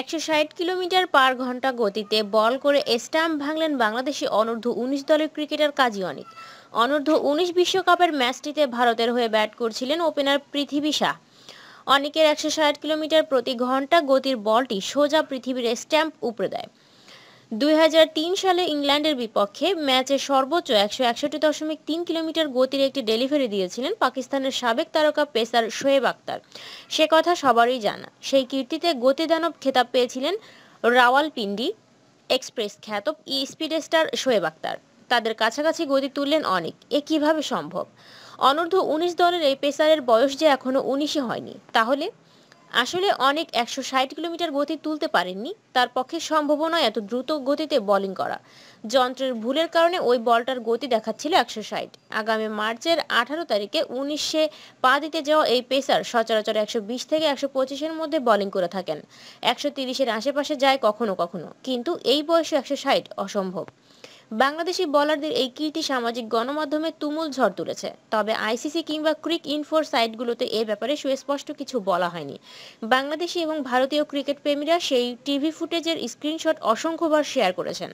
একশো কিলোমিটার পার ঘন্টা গতিতে বল করে স্টাম্প ভাঙলেন বাংলাদেশি অনূর্ধ্ব উনিশ দলের ক্রিকেটার কাজী অনিক অনূর্ধ্ব উনিশ বিশ্বকাপের ম্যাচটিতে ভারতের হয়ে ব্যাট করছিলেন ওপেনার পৃথিবী শাহ অনেকের একশো কিলোমিটার প্রতি ঘন্টা গতির বলটি সোজা পৃথিবীর স্ট্যাম্প উপড়ে দেয় 2003 সালে ইংল্যান্ডের বিপক্ষে ম্যাচে সর্বোচ্চ একশো একষট্টি দশমিক তিন কিলোমিটার গতির একটি ডেলিভারি দিয়েছিলেন পাকিস্তানের সাবেক তারকা পেসার শোয়েব আক্তার সে কথা সবারই জানা সেই কীর্তিতে গতিদানব খেতাব পেয়েছিলেন রাওয়ালপিন্ডি এক্সপ্রেস খ্যাত ই স্পিড স্টার শোয়েব আক্তার তাদের কাছাকাছি গতি তুললেন অনেক এ কিভাবে সম্ভব অনূর্ধ্ব উনিশ দলের এই পেসারের বয়স যে এখনও উনিশে হয়নি তাহলে আসলে অনেক একশো ষাট কিলোমিটার গতি তুলতে পারেননি তার পক্ষে সম্ভব নয় এত দ্রুত গতিতে বোলিং করা যন্ত্রের ভুলের কারণে ওই বলটার গতি দেখাচ্ছিল একশো ষাট আগামী মার্চের আঠারো তারিখে উনিশে পা দিতে যাওয়া এই পেসার সচরাচর একশো বিশ থেকে একশো পঁচিশের মধ্যে বোলিং করে থাকেন একশো তিরিশের আশেপাশে যায় কখনো কখনো কিন্তু এই বয়সে একশো ষাট অসম্ভব বাংলাদেশি বলারদের এই কীর্তি সামাজিক গণমাধ্যমে তুমুল ঝড় তুলেছে তবে আইসিসি কিংবা ক্রিক ইনফোর সাইটগুলোতে এ ব্যাপারে সুস্পষ্ট কিছু বলা হয়নি বাংলাদেশি এবং ভারতীয় ক্রিকেট প্রেমীরা সেই টিভি ফুটেজের স্ক্রিনশট অসংখ্যবার শেয়ার করেছেন